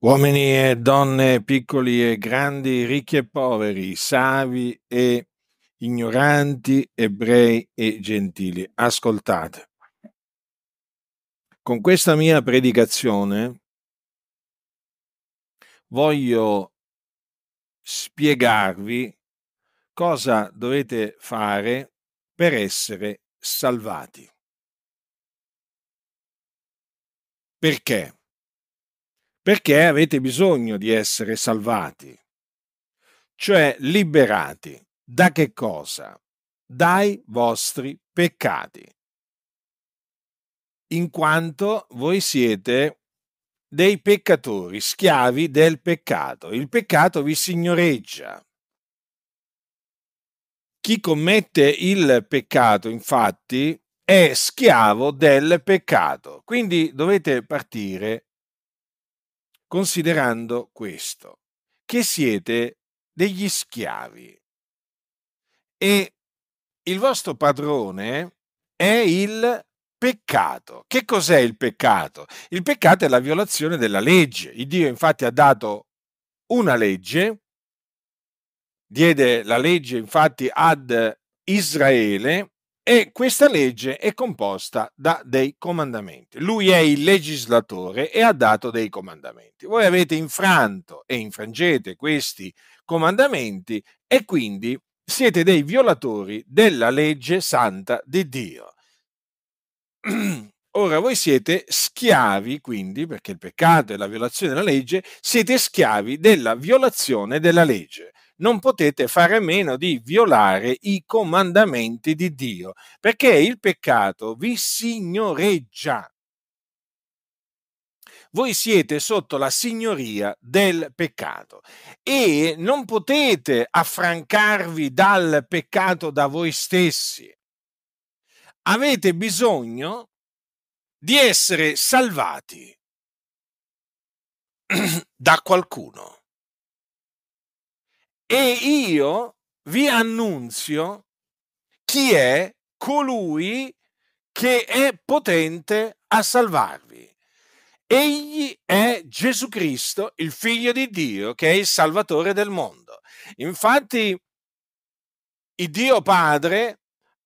Uomini e donne, piccoli e grandi, ricchi e poveri, savi e ignoranti, ebrei e gentili, ascoltate. Con questa mia predicazione voglio spiegarvi cosa dovete fare per essere salvati. Perché? perché avete bisogno di essere salvati, cioè liberati. Da che cosa? Dai vostri peccati, in quanto voi siete dei peccatori, schiavi del peccato. Il peccato vi signoreggia. Chi commette il peccato, infatti, è schiavo del peccato. Quindi dovete partire considerando questo, che siete degli schiavi e il vostro padrone è il peccato. Che cos'è il peccato? Il peccato è la violazione della legge. Il Dio infatti ha dato una legge, diede la legge infatti ad Israele e questa legge è composta da dei comandamenti. Lui è il legislatore e ha dato dei comandamenti. Voi avete infranto e infrangete questi comandamenti e quindi siete dei violatori della legge santa di Dio. Ora voi siete schiavi, quindi, perché il peccato è la violazione della legge, siete schiavi della violazione della legge non potete fare meno di violare i comandamenti di Dio, perché il peccato vi signoreggia. Voi siete sotto la signoria del peccato e non potete affrancarvi dal peccato da voi stessi. Avete bisogno di essere salvati da qualcuno. E io vi annunzio chi è colui che è potente a salvarvi. Egli è Gesù Cristo, il figlio di Dio, che è il salvatore del mondo. Infatti, il Dio Padre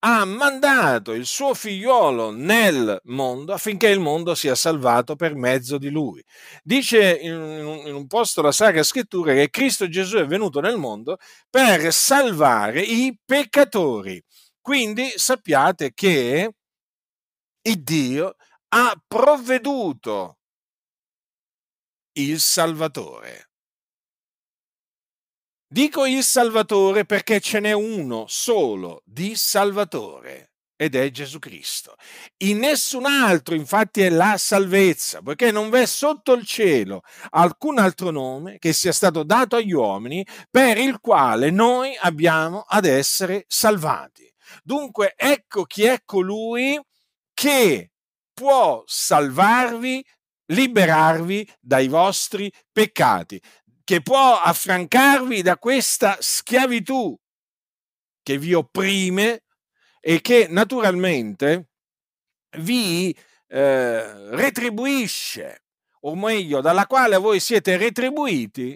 ha mandato il suo figliolo nel mondo affinché il mondo sia salvato per mezzo di lui. Dice in un, in posto la Sacra Scrittura che Cristo Gesù è venuto nel mondo per salvare i peccatori. Quindi sappiate che il Dio ha provveduto il Salvatore. Dico il Salvatore perché ce n'è uno solo di Salvatore ed è Gesù Cristo. In nessun altro infatti è la salvezza, poiché non v'è sotto il cielo alcun altro nome che sia stato dato agli uomini per il quale noi abbiamo ad essere salvati. Dunque ecco chi è colui che può salvarvi liberarvi dai vostri peccati che può affrancarvi da questa schiavitù che vi opprime e che naturalmente vi eh, retribuisce, o meglio, dalla quale voi siete retribuiti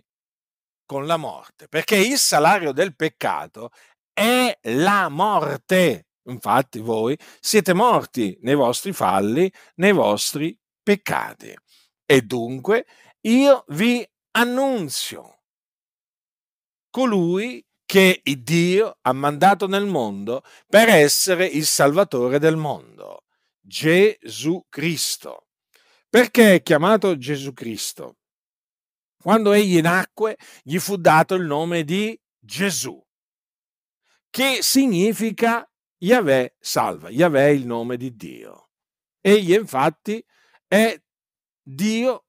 con la morte, perché il salario del peccato è la morte. Infatti voi siete morti nei vostri falli, nei vostri peccati. E dunque io vi annunzio. Colui che Dio ha mandato nel mondo per essere il Salvatore del mondo, Gesù Cristo. Perché è chiamato Gesù Cristo? Quando egli nacque gli fu dato il nome di Gesù, che significa Yahweh salva, Yahweh è il nome di Dio. Egli infatti è Dio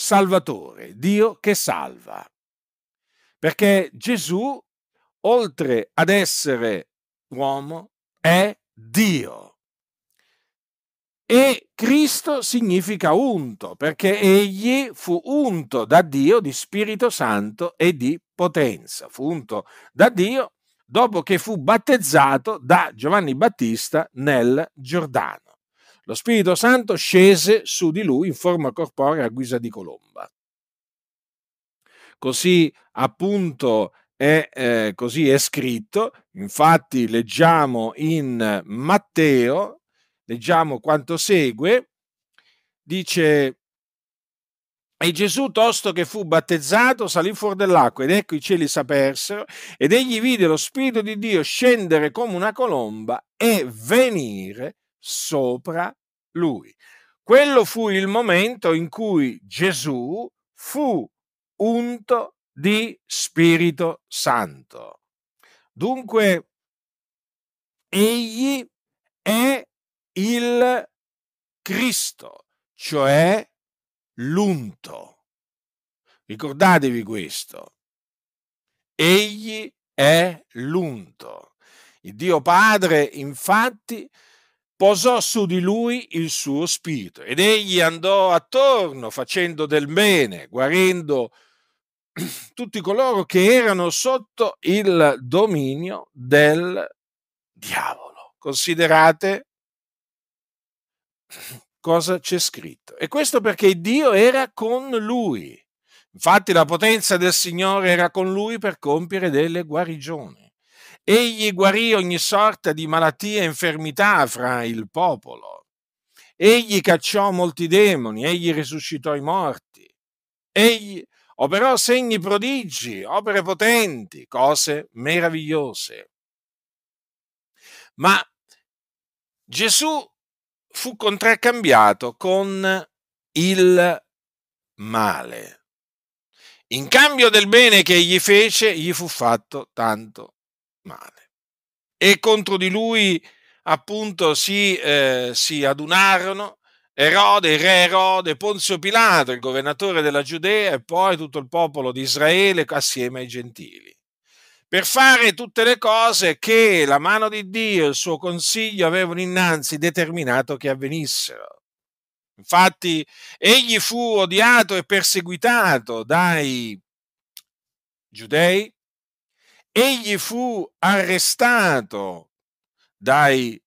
Salvatore, Dio che salva. Perché Gesù, oltre ad essere uomo, è Dio. E Cristo significa unto, perché egli fu unto da Dio di Spirito Santo e di potenza. Fu unto da Dio dopo che fu battezzato da Giovanni Battista nel Giordano. Lo Spirito Santo scese su di lui in forma corporea a guisa di colomba. Così appunto è, eh, così è scritto, infatti leggiamo in Matteo, leggiamo quanto segue, dice e Gesù, tosto che fu battezzato, salì fuori dell'acqua ed ecco i cieli s'apersero ed egli vide lo Spirito di Dio scendere come una colomba e venire sopra lui. Quello fu il momento in cui Gesù fu unto di Spirito Santo. Dunque, egli è il Cristo, cioè l'unto. Ricordatevi questo. Egli è l'unto. Il Dio Padre, infatti, posò su di lui il suo spirito ed egli andò attorno facendo del bene, guarendo tutti coloro che erano sotto il dominio del diavolo. Considerate cosa c'è scritto. E questo perché Dio era con lui. Infatti la potenza del Signore era con lui per compiere delle guarigioni. Egli guarì ogni sorta di malattia e infermità fra il popolo. Egli cacciò molti demoni, egli risuscitò i morti. Egli operò segni prodigi, opere potenti, cose meravigliose. Ma Gesù fu contraccambiato con il male. In cambio del bene che egli fece, gli fu fatto tanto male. E contro di lui appunto si, eh, si adunarono Erode, il re Erode, Ponzio Pilato, il governatore della Giudea e poi tutto il popolo di Israele assieme ai gentili. Per fare tutte le cose che la mano di Dio e il suo consiglio avevano innanzi determinato che avvenissero. Infatti, egli fu odiato e perseguitato dai giudei, egli fu arrestato dai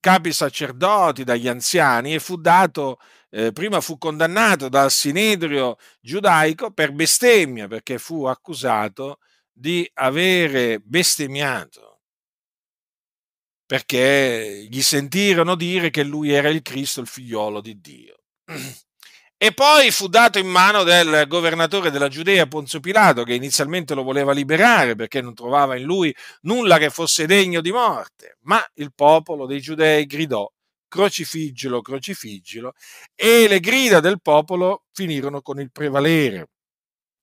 capi sacerdoti, dagli anziani e fu dato, eh, prima fu condannato dal Sinedrio giudaico per bestemmia perché fu accusato di avere bestemmiato perché gli sentirono dire che lui era il Cristo, il figliolo di Dio. e poi fu dato in mano del governatore della Giudea Ponzio Pilato che inizialmente lo voleva liberare perché non trovava in lui nulla che fosse degno di morte, ma il popolo dei giudei gridò crocifiggilo, crocifiggilo e le grida del popolo finirono con il prevalere.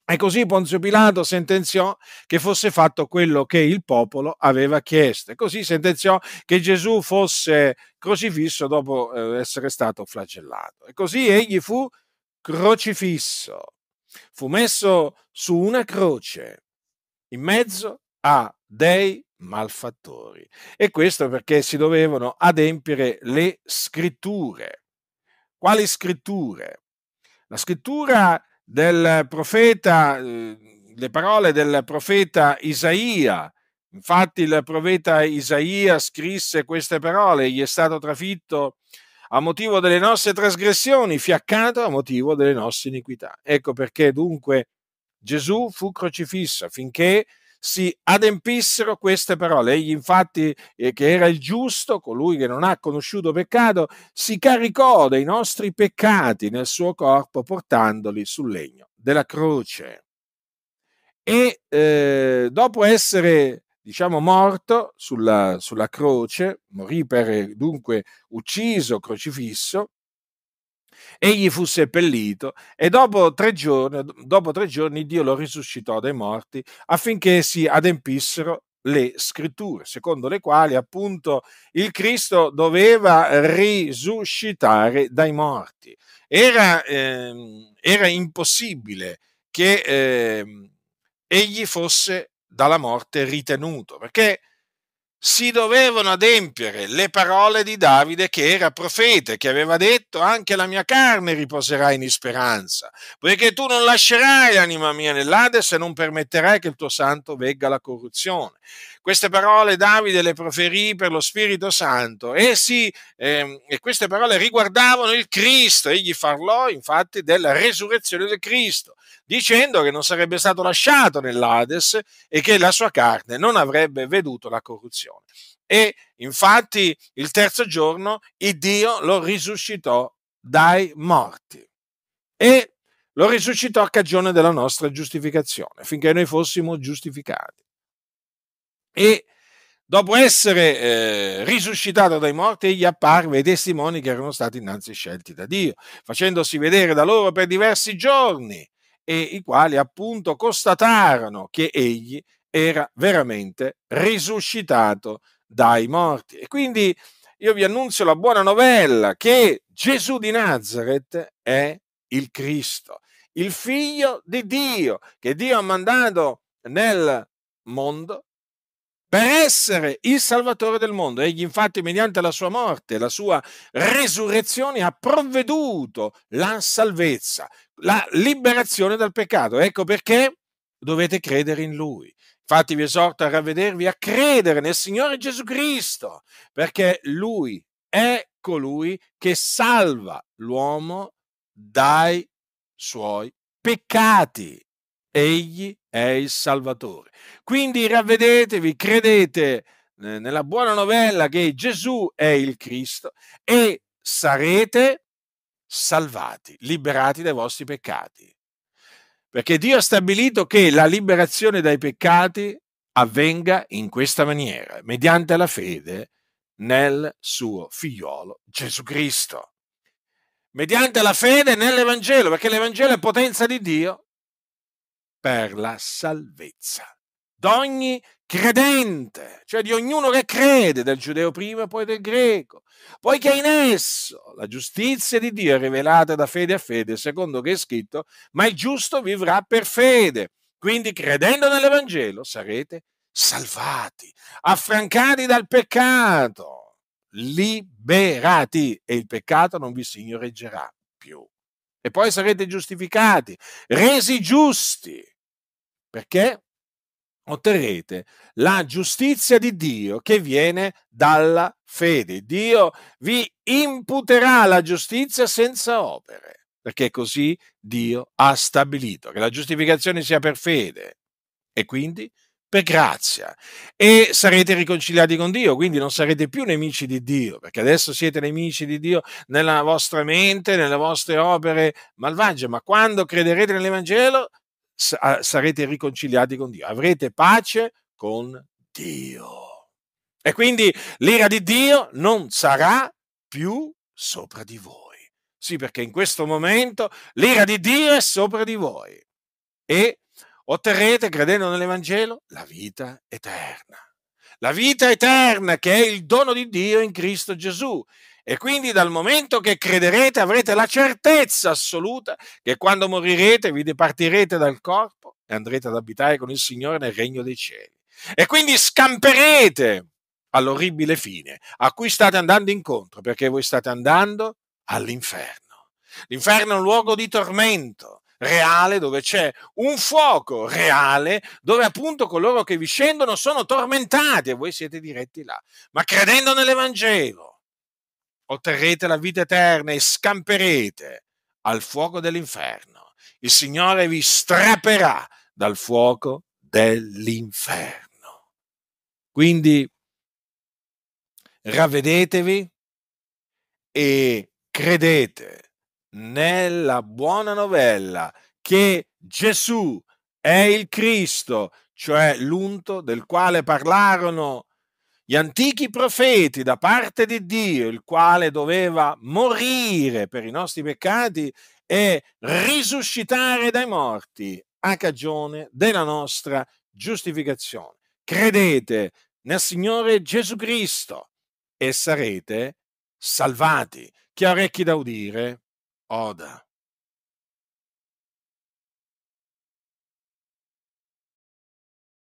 E così Ponzio Pilato sentenziò che fosse fatto quello che il popolo aveva chiesto. E così sentenziò che Gesù fosse crocifisso dopo eh, essere stato flagellato. E così egli fu crocifisso. Fu messo su una croce in mezzo a dei malfattori. E questo perché si dovevano adempiere le scritture. Quali scritture? La scrittura del profeta, eh, le parole del profeta Isaia. Infatti il profeta Isaia scrisse queste parole, gli è stato trafitto a motivo delle nostre trasgressioni, fiaccato a motivo delle nostre iniquità. Ecco perché dunque Gesù fu crocifisso affinché si adempissero queste parole. Egli infatti, eh, che era il giusto, colui che non ha conosciuto peccato, si caricò dei nostri peccati nel suo corpo portandoli sul legno della croce. E eh, dopo essere diciamo, morto sulla, sulla croce, morì per, dunque ucciso, crocifisso, egli fu seppellito e dopo tre, giorni, dopo tre giorni Dio lo risuscitò dai morti affinché si adempissero le scritture, secondo le quali appunto il Cristo doveva risuscitare dai morti. Era, eh, era impossibile che eh, egli fosse dalla morte ritenuto, perché si dovevano adempiere le parole di Davide che era profeta, e che aveva detto anche la mia carne riposerà in speranza, poiché tu non lascerai l'anima mia nell'Ade se non permetterai che il tuo santo vegga la corruzione. Queste parole Davide le proferì per lo Spirito Santo. Eh sì, ehm, e queste parole riguardavano il Cristo. Egli parlò infatti della resurrezione del Cristo, dicendo che non sarebbe stato lasciato nell'Ades e che la sua carne non avrebbe veduto la corruzione. E infatti il terzo giorno il Dio lo risuscitò dai morti e lo risuscitò a cagione della nostra giustificazione, finché noi fossimo giustificati e dopo essere eh, risuscitato dai morti, egli apparve ai testimoni che erano stati innanzi scelti da Dio, facendosi vedere da loro per diversi giorni, e i quali appunto constatarono che egli era veramente risuscitato dai morti. E quindi io vi annunzio la buona novella che Gesù di Nazareth è il Cristo, il figlio di Dio, che Dio ha mandato nel mondo per essere il Salvatore del mondo. Egli infatti mediante la sua morte, la sua resurrezione ha provveduto la salvezza, la liberazione dal peccato. Ecco perché dovete credere in lui. Infatti vi esorto a ravvedervi, a credere nel Signore Gesù Cristo, perché lui è colui che salva l'uomo dai suoi peccati. Egli è il Salvatore. Quindi ravvedetevi, credete nella buona novella che Gesù è il Cristo e sarete salvati, liberati dai vostri peccati. Perché Dio ha stabilito che la liberazione dai peccati avvenga in questa maniera, mediante la fede nel suo figliolo Gesù Cristo. Mediante la fede nell'Evangelo, perché l'Evangelo è potenza di Dio per la salvezza. D'ogni credente, cioè di ognuno che crede, del giudeo prima e poi del greco, poiché in esso la giustizia di Dio è rivelata da fede a fede, secondo che è scritto, ma il giusto vivrà per fede. Quindi credendo nell'Evangelo sarete salvati, affrancati dal peccato, liberati e il peccato non vi signoreggerà più. E poi sarete giustificati, resi giusti perché otterrete la giustizia di Dio che viene dalla fede. Dio vi imputerà la giustizia senza opere, perché così Dio ha stabilito che la giustificazione sia per fede e quindi per grazia e sarete riconciliati con Dio, quindi non sarete più nemici di Dio, perché adesso siete nemici di Dio nella vostra mente, nelle vostre opere malvagie, ma quando crederete nell'Evangelo sarete riconciliati con Dio, avrete pace con Dio. E quindi l'ira di Dio non sarà più sopra di voi. Sì, perché in questo momento l'ira di Dio è sopra di voi e otterrete, credendo nell'Evangelo, la vita eterna. La vita eterna che è il dono di Dio in Cristo Gesù. E quindi dal momento che crederete avrete la certezza assoluta che quando morirete vi departirete dal corpo e andrete ad abitare con il Signore nel regno dei cieli. E quindi scamperete all'orribile fine a cui state andando incontro, perché voi state andando all'inferno. L'inferno è un luogo di tormento reale, dove c'è un fuoco reale, dove appunto coloro che vi scendono sono tormentati e voi siete diretti là. Ma credendo nell'Evangelo, otterrete la vita eterna e scamperete al fuoco dell'inferno. Il Signore vi strapperà dal fuoco dell'inferno. Quindi ravvedetevi e credete nella buona novella che Gesù è il Cristo, cioè l'unto del quale parlarono gli antichi profeti da parte di Dio, il quale doveva morire per i nostri peccati e risuscitare dai morti a cagione della nostra giustificazione. Credete nel Signore Gesù Cristo e sarete salvati. Chi ha orecchi da udire, oda.